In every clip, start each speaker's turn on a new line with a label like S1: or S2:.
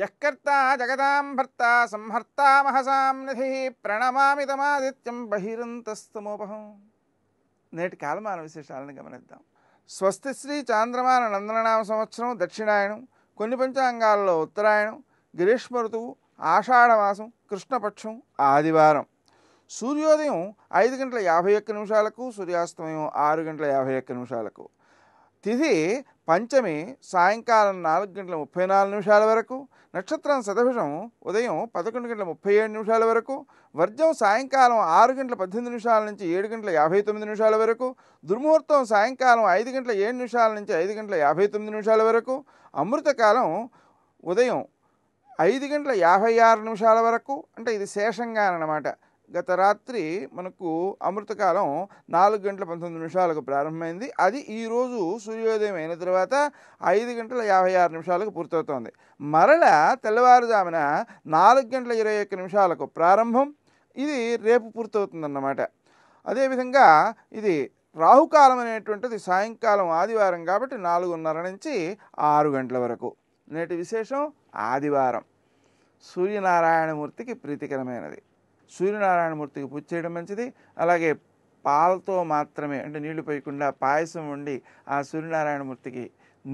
S1: యకర్త జగదాంభర్త సంహర్త మహసాంనిధి ప్రణమామితమాదిత్యం బహిరంతస్తమోపహం నేటి కాలమాన విశేషాలను గమనిద్దాం స్వస్తి శ్రీ చాంద్రమాన నందననామ సంవత్సరం దక్షిణాయనం కొన్ని పంచాంగాల్లో ఉత్తరాయణం గిరీష్మ ఋతువు ఆషాఢమాసం కృష్ణపక్షం ఆదివారం సూర్యోదయం ఐదు గంటల యాభై ఒక్క నిమిషాలకు సూర్యాస్తమయం ఆరు గంటల యాభై ఒక్క నిమిషాలకు తిథి పంచమి సాయంకాలం నాలుగు గంటల ముప్పై నాలుగు నిమిషాల వరకు నక్షత్రం శతభిషం ఉదయం పదకొండు గంటల ముప్పై ఏడు నిమిషాల వరకు వర్జం సాయంకాలం ఆరు గంటల పద్దెనిమిది నిమిషాల నుంచి ఏడు గంటల యాభై తొమ్మిది నిమిషాల వరకు దుర్ముహూర్తం సాయంకాలం ఐదు గంటల ఏడు నిమిషాల నుంచి ఐదు గంటల యాభై తొమ్మిది నిమిషాల వరకు అమృతకాలం ఉదయం ఐదు గంటల యాభై ఆరు నిమిషాల వరకు అంటే ఇది శేషంగా అనమాట గత రాత్రి మనకు అమృతకాలం నాలుగు గంటల పంతొమ్మిది నిమిషాలకు ప్రారంభమైంది అది ఈరోజు సూర్యోదయం అయిన తర్వాత ఐదు గంటల యాభై ఆరు నిమిషాలకు పూర్తవుతోంది మరల తెల్లవారుజామున నాలుగు గంటల ఇరవై ఒక్క నిమిషాలకు ప్రారంభం ఇది రేపు పూర్తవుతుందన్నమాట అదేవిధంగా ఇది రాహుకాలం అనేటువంటిది సాయంకాలం ఆదివారం కాబట్టి నాలుగున్నర నుంచి ఆరు గంటల వరకు నేటి విశేషం ఆదివారం సూర్యనారాయణమూర్తికి ప్రీతికరమైనది సూర్యనారాయణమూర్తికి పూజ చేయడం మంచిది అలాగే పాలతో మాత్రమే అంటే నీళ్లు పోయకుండా పాయసం వండి ఆ సూర్యనారాయణమూర్తికి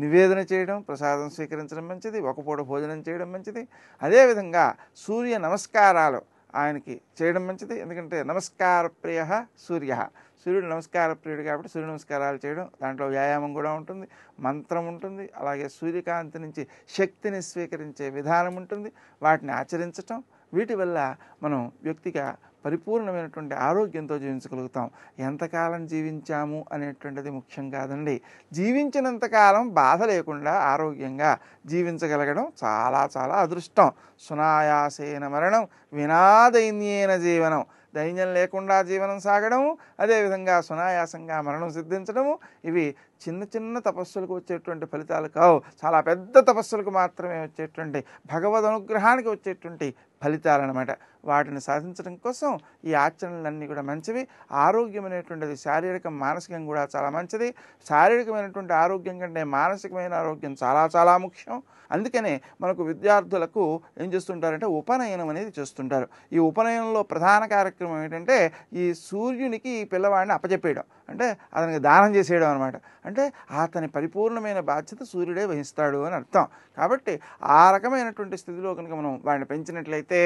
S1: నివేదన చేయడం ప్రసాదం స్వీకరించడం మంచిది ఒక పూట భోజనం చేయడం మంచిది అదేవిధంగా సూర్య నమస్కారాలు ఆయనకి చేయడం మంచిది ఎందుకంటే నమస్కార ప్రియ సూర్య సూర్యుడు నమస్కార ప్రియుడు కాబట్టి సూర్య నమస్కారాలు చేయడం దాంట్లో వ్యాయామం కూడా ఉంటుంది మంత్రం ఉంటుంది అలాగే సూర్యకాంతి నుంచి శక్తిని స్వీకరించే విధానం ఉంటుంది వాటిని ఆచరించటం వీటి వల్ల మనం వ్యక్తిగా పరిపూర్ణమైనటువంటి ఆరోగ్యంతో జీవించగలుగుతాం ఎంతకాలం జీవించాము అనేటువంటిది ముఖ్యం కాదండి జీవించినంతకాలం బాధ లేకుండా ఆరోగ్యంగా జీవించగలగడం చాలా చాలా అదృష్టం సునాయాసేన మరణం వినాదైన్యైన జీవనం దైన్యం లేకుండా జీవనం సాగడము అదేవిధంగా సునాయాసంగా మరణం సిద్ధించడము ఇవి చిన్న చిన్న తపస్సులకు వచ్చేటువంటి ఫలితాలు కావు చాలా పెద్ద తపస్సులకు మాత్రమే వచ్చేటువంటి భగవద్ అనుగ్రహానికి వచ్చేటువంటి ఫలితాలన్నమాట వాటిని సాధించడం కోసం ఈ ఆచరణలన్నీ కూడా మంచివి ఆరోగ్యం అనేటువంటిది శారీరకం మానసికం కూడా చాలా మంచిది శారీరకమైనటువంటి ఆరోగ్యం కంటే మానసికమైన ఆరోగ్యం చాలా చాలా ముఖ్యం అందుకనే మనకు విద్యార్థులకు ఏం చేస్తుంటారంటే ఉపనయనం అనేది చేస్తుంటారు ఈ ఉపనయనంలో ప్రధాన కార్యక్రమం కార్యక్రమం ఏంటంటే ఈ సూర్యునికి ఈ పిల్లవాడిని అప్పచెప్పేయడం అంటే అతనికి దానం చేసేయడం అనమాట అంటే అతని పరిపూర్ణమైన బాధ్యత సూర్యుడే వహిస్తాడు అని అర్థం కాబట్టి ఆ రకమైనటువంటి స్థితిలో కనుక మనం వాడిని పెంచినట్లయితే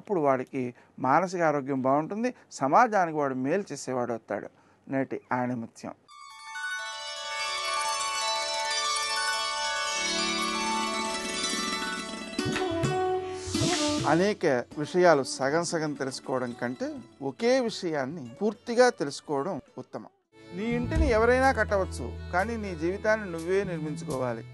S1: అప్పుడు వాడికి మానసిక ఆరోగ్యం బాగుంటుంది సమాజానికి వాడు మేలు చేసేవాడు అవుతాడు నేటి ఆణిముత్యం అనేక విషయాలు సగం సగం తెలుసుకోవడం కంటే ఒకే విషయాన్ని పూర్తిగా తెలుసుకోవడం ఉత్తమం నీ ఇంటిని ఎవరైనా కట్టవచ్చు కానీ నీ జీవితాన్ని నువ్వే నిర్మించుకోవాలి